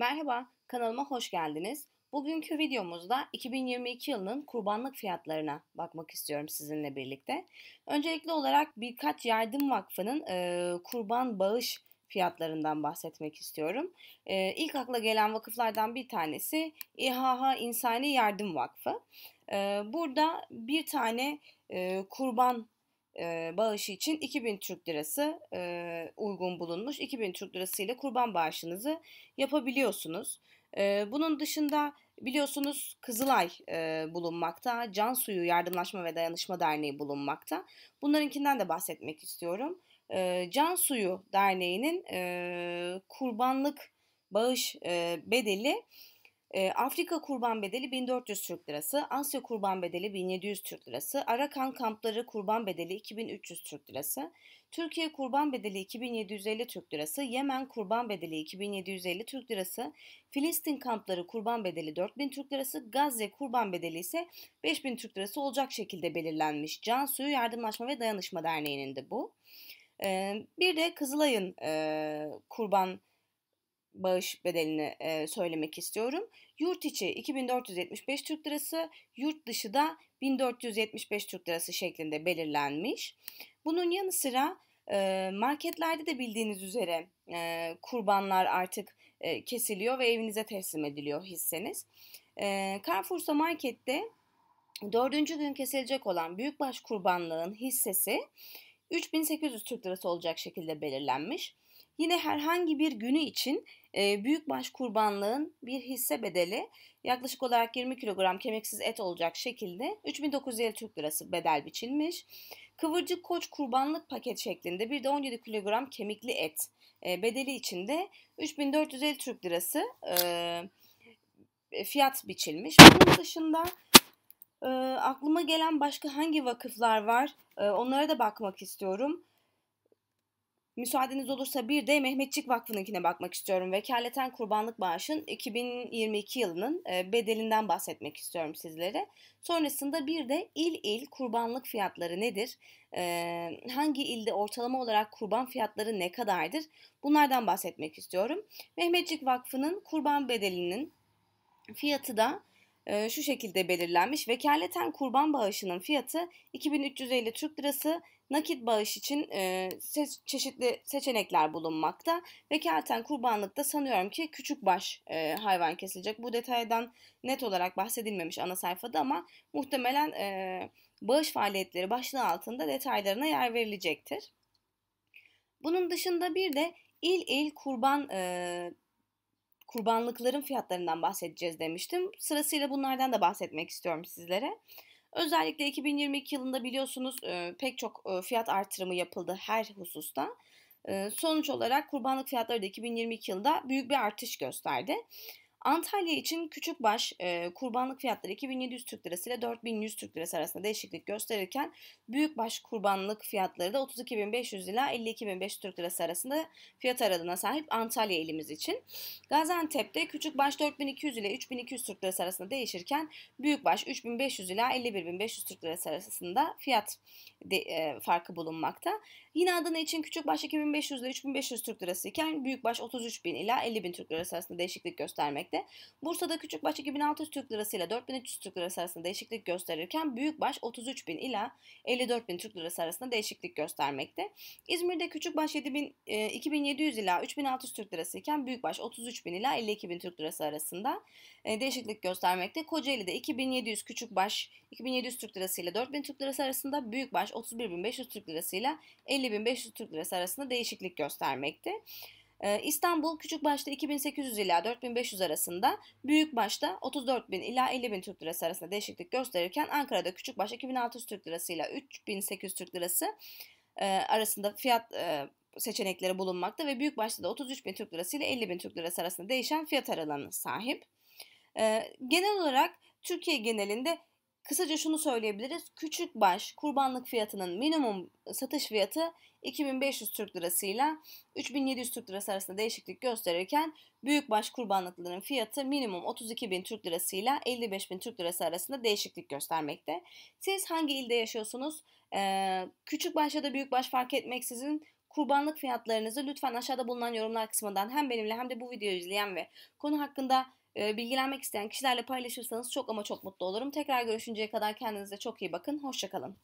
Merhaba, kanalıma hoş geldiniz. Bugünkü videomuzda 2022 yılının kurbanlık fiyatlarına bakmak istiyorum sizinle birlikte. Öncelikli olarak birkaç yardım vakfının e, kurban bağış fiyatlarından bahsetmek istiyorum. E, ilk akla gelen vakıflardan bir tanesi İHH İnsani Yardım Vakfı. E, burada bir tane e, kurban e, bağışı için 2000 Türk Lirası e, uygun bulunmuş. 2000 Türk Lirası ile kurban bağışınızı yapabiliyorsunuz. E, bunun dışında biliyorsunuz Kızılay e, bulunmakta, Can Suyu Yardımlaşma ve Dayanışma Derneği bulunmakta. Bunlarınkinden de bahsetmek istiyorum. E, Can Suyu Derneği'nin e, kurbanlık bağış e, bedeli Afrika kurban bedeli 1400 Türk lirası, Asya kurban bedeli 1700 Türk lirası, Arakan kampları kurban bedeli 2300 Türk lirası, Türkiye kurban bedeli 2750 Türk lirası, Yemen kurban bedeli 2750 Türk lirası, Filistin kampları kurban bedeli 4000 Türk lirası, Gazze kurban bedeli ise 5000 Türk lirası olacak şekilde belirlenmiş. Can Suyu Yardımlaşma ve Dayanışma Derneği'nin de bu. bir de Kızılay'ın e, kurban bağış bedelini e, söylemek istiyorum. Yurt içi 2475 Türk Lirası, yurt dışı da 1475 Türk Lirası şeklinde belirlenmiş. Bunun yanı sıra e, marketlerde de bildiğiniz üzere e, kurbanlar artık e, kesiliyor ve evinize teslim ediliyor hisseniz. E, Carrefour'sa markette dördüncü gün kesilecek olan büyükbaş kurbanlığın hissesi 3800 Türk Lirası olacak şekilde belirlenmiş. Yine herhangi bir günü için e, büyükbaş kurbanlığın bir hisse bedeli yaklaşık olarak 20 kilogram kemiksiz et olacak şekilde 3950 Türk Lirası bedel biçilmiş. Kıvırcık koç kurbanlık paket şeklinde bir de 17 kilogram kemikli et e, bedeli içinde 3450 Türk Lirası e, fiyat biçilmiş. Bunun dışında e, aklıma gelen başka hangi vakıflar var e, onlara da bakmak istiyorum. Müsaadeniz olursa bir de Mehmetçik Vakfı'nınkine bakmak istiyorum. Vekaleten kurbanlık bağışın 2022 yılının e, bedelinden bahsetmek istiyorum sizlere. Sonrasında bir de il il kurbanlık fiyatları nedir? E, hangi ilde ortalama olarak kurban fiyatları ne kadardır? Bunlardan bahsetmek istiyorum. Mehmetçik Vakfı'nın kurban bedelinin fiyatı da e, şu şekilde belirlenmiş. Vekaleten kurban bağışının fiyatı 2350 Türk Lirası nakit bağış için e, ses, çeşitli seçenekler bulunmakta. Vekaleten kurbanlıkta sanıyorum ki küçük baş e, hayvan kesilecek. Bu detaydan net olarak bahsedilmemiş ana sayfada ama muhtemelen e, bağış faaliyetleri başlığı altında detaylarına yer verilecektir. Bunun dışında bir de il il kurban e, kurbanlıkların fiyatlarından bahsedeceğiz demiştim. Sırasıyla bunlardan da bahsetmek istiyorum sizlere. Özellikle 2022 yılında biliyorsunuz e, pek çok e, fiyat artırımı yapıldı her hususta. E, sonuç olarak kurbanlık fiyatları da 2022 yılında büyük bir artış gösterdi. Antalya için küçük baş e, kurbanlık fiyatları 2700 Türk Lirası ile 4100 Türk Lirası arasında değişiklik gösterirken büyük baş kurbanlık fiyatları da 32500 ila 52500 Türk Lirası arasında fiyat aralığına sahip Antalya ilimiz için. Gaziantep'te küçük baş 4200 ile 3200 Türk Lirası arasında değişirken büyük baş 3500 ila 51500 Türk Lirası arasında fiyat de, e, farkı bulunmakta. Yine Adana için küçük baş 2500 ile 3500 Türk Lirası iken büyük baş 33.000 ila 50.000 Türk Lirası arasında değişiklik göstermekte. Bursa'da küçük baş 2600 Türk Lirası ile 4300 Türk Lirası arasında değişiklik gösterirken büyük baş 33.000 ila 54.000 Türk Lirası arasında değişiklik göstermekte. İzmir'de küçük baş 7000, e, 2700 ila 3600 Türk Lirası iken büyük baş 33.000 ila 52.000 Türk Lirası arasında e, değişiklik göstermekte. Kocaeli'de 2700 küçük baş 2700 Türk Lirası ile 4000 Türk Lirası arasında büyük baş 31.500 Türk Lirası ile 50.500 Türk Lirası arasında değişiklik göstermekte. Ee, İstanbul küçük başta 2800 ila 4500 arasında, büyük başta 34.000 ila 50.000 Türk Lirası arasında değişiklik gösterirken Ankara'da küçük başta 2600 Türk Lirası ile 3800 Türk Lirası arasında fiyat e, seçenekleri bulunmakta ve büyük başta da 33.000 Türk Lirası ile 50.000 Türk Lirası arasında değişen fiyat aralığına sahip. E, genel olarak Türkiye genelinde Kısaca şunu söyleyebiliriz. Küçük baş kurbanlık fiyatının minimum satış fiyatı 2500 Türk lirasıyla 3700 Türk lirası arasında değişiklik gösterirken büyük baş kurbanlıkların fiyatı minimum 32.000 Türk lirasıyla 55.000 Türk lirası arasında değişiklik göstermekte. Siz hangi ilde yaşıyorsunuz? Ee, küçük baş ya da büyük baş fark etmeksizin kurbanlık fiyatlarınızı lütfen aşağıda bulunan yorumlar kısmından hem benimle hem de bu videoyu izleyen ve konu hakkında e, bilgilenmek isteyen kişilerle paylaşırsanız çok ama çok mutlu olurum. Tekrar görüşünceye kadar kendinize çok iyi bakın. Hoşçakalın.